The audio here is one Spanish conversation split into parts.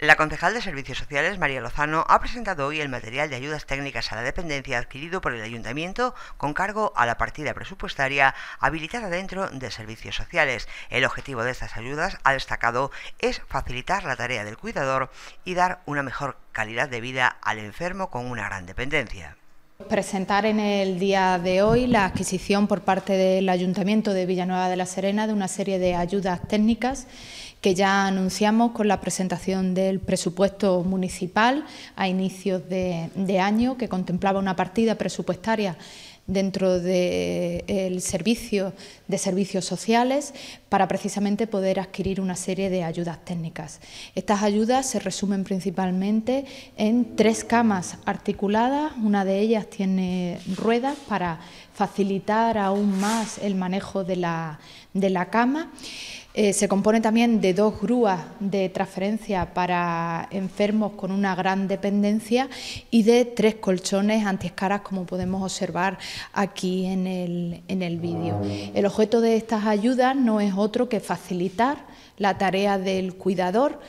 La concejal de Servicios Sociales, María Lozano, ha presentado hoy el material de ayudas técnicas a la dependencia adquirido por el Ayuntamiento con cargo a la partida presupuestaria habilitada dentro de Servicios Sociales. El objetivo de estas ayudas, ha destacado, es facilitar la tarea del cuidador y dar una mejor calidad de vida al enfermo con una gran dependencia. Presentar en el día de hoy la adquisición por parte del Ayuntamiento de Villanueva de la Serena de una serie de ayudas técnicas que ya anunciamos con la presentación del presupuesto municipal a inicios de, año, que contemplaba una partida presupuestaria dentro del servicio de servicios sociales para precisamente poder adquirir una serie de ayudas técnicas. Estas ayudas se resumen principalmente en tres camas articuladas, una de ellas tiene ruedas para facilitar aún más el manejo de la, cama. Eh, se compone también de dos grúas de transferencia para enfermos con una gran dependencia y de tres colchones antiescaras, como podemos observar aquí en el, en el vídeo. El objeto de estas ayudas no es otro que facilitar la tarea del cuidador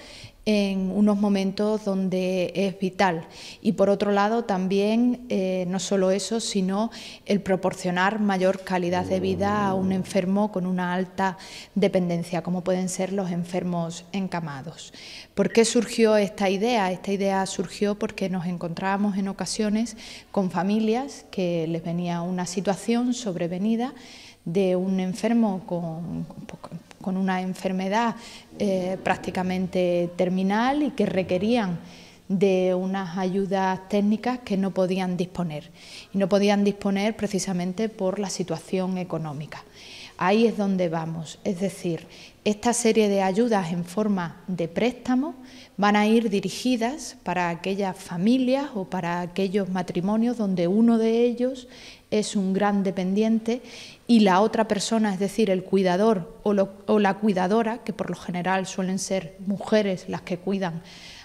en unos momentos donde es vital. Y por otro lado, también, eh, no solo eso, sino el proporcionar mayor calidad de vida a un enfermo con una alta dependencia, como pueden ser los enfermos encamados. ¿Por qué surgió esta idea? Esta idea surgió porque nos encontrábamos en ocasiones con familias que les venía una situación sobrevenida de un enfermo con con una enfermedad eh, prácticamente terminal y que requerían de unas ayudas técnicas que no podían disponer y no podían disponer precisamente por la situación económica. Ahí es donde vamos. Es decir, esta serie de ayudas en forma de préstamo van a ir dirigidas para aquellas familias o para aquellos matrimonios donde uno de ellos es un gran dependiente y la otra persona, es decir, el cuidador o, la cuidadora, que por lo general suelen ser mujeres las que cuidan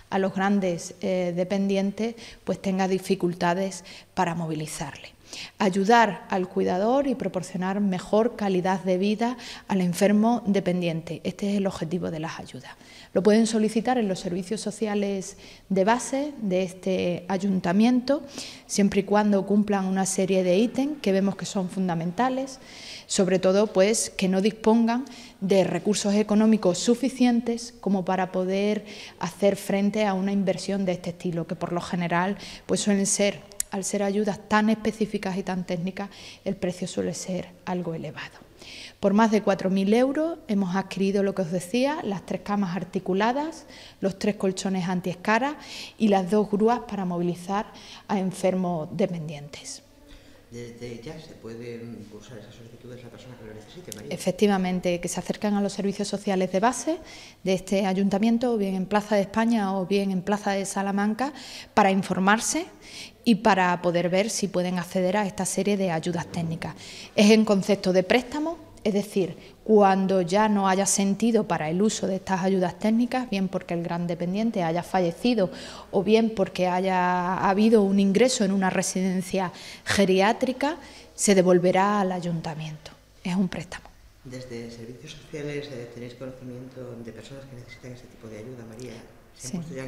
a los grandes eh, dependientes, pues tenga dificultades para movilizarle ayudar al cuidador y proporcionar mejor calidad de vida al enfermo dependiente. Este es el objetivo de las ayudas. Lo pueden solicitar en los servicios sociales de base de este ayuntamiento, siempre y cuando cumplan una serie de ítems que vemos que son fundamentales, sobre todo pues que no dispongan de recursos económicos suficientes como para poder hacer frente a una inversión de este estilo, que por lo general pues suelen ser al ser ayudas tan específicas y tan técnicas, el precio suele ser algo elevado. Por más de 4.000 euros hemos adquirido lo que os decía, las tres camas articuladas, los tres colchones anti escaras... y las dos grúas para movilizar a enfermos dependientes. Desde ya se pueden esas solicitudes que lo Efectivamente, que se acercan a los servicios sociales de base de este ayuntamiento, o bien en Plaza de España o bien en Plaza de Salamanca, para informarse y para poder ver si pueden acceder a esta serie de ayudas técnicas. Es en concepto de préstamo, es decir, cuando ya no haya sentido para el uso de estas ayudas técnicas, bien porque el gran dependiente haya fallecido o bien porque haya habido un ingreso en una residencia geriátrica, se devolverá al ayuntamiento. Es un préstamo. Desde servicios sociales eh, tenéis conocimiento de personas que necesitan este tipo de ayuda, María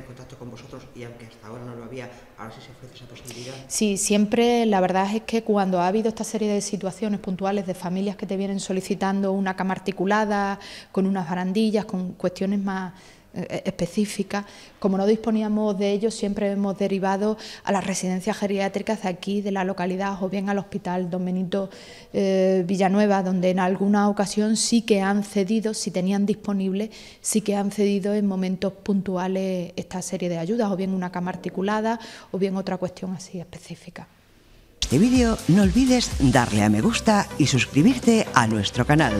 contacto con vosotros y aunque hasta ahora no lo había, ahora sí se ofrece esa posibilidad. Sí, siempre la verdad es que cuando ha habido esta serie de situaciones puntuales de familias que te vienen solicitando una cama articulada, con unas barandillas, con cuestiones más eh, eh, específica. Como no disponíamos de ellos, siempre hemos derivado a las residencias geriátricas de aquí, de la localidad, o bien al Hospital Don Benito eh, Villanueva, donde en alguna ocasión sí que han cedido, si tenían disponible, sí que han cedido en momentos puntuales esta serie de ayudas, o bien una cama articulada, o bien otra cuestión así específica. Este vídeo no olvides darle a me gusta y suscribirte a nuestro canal.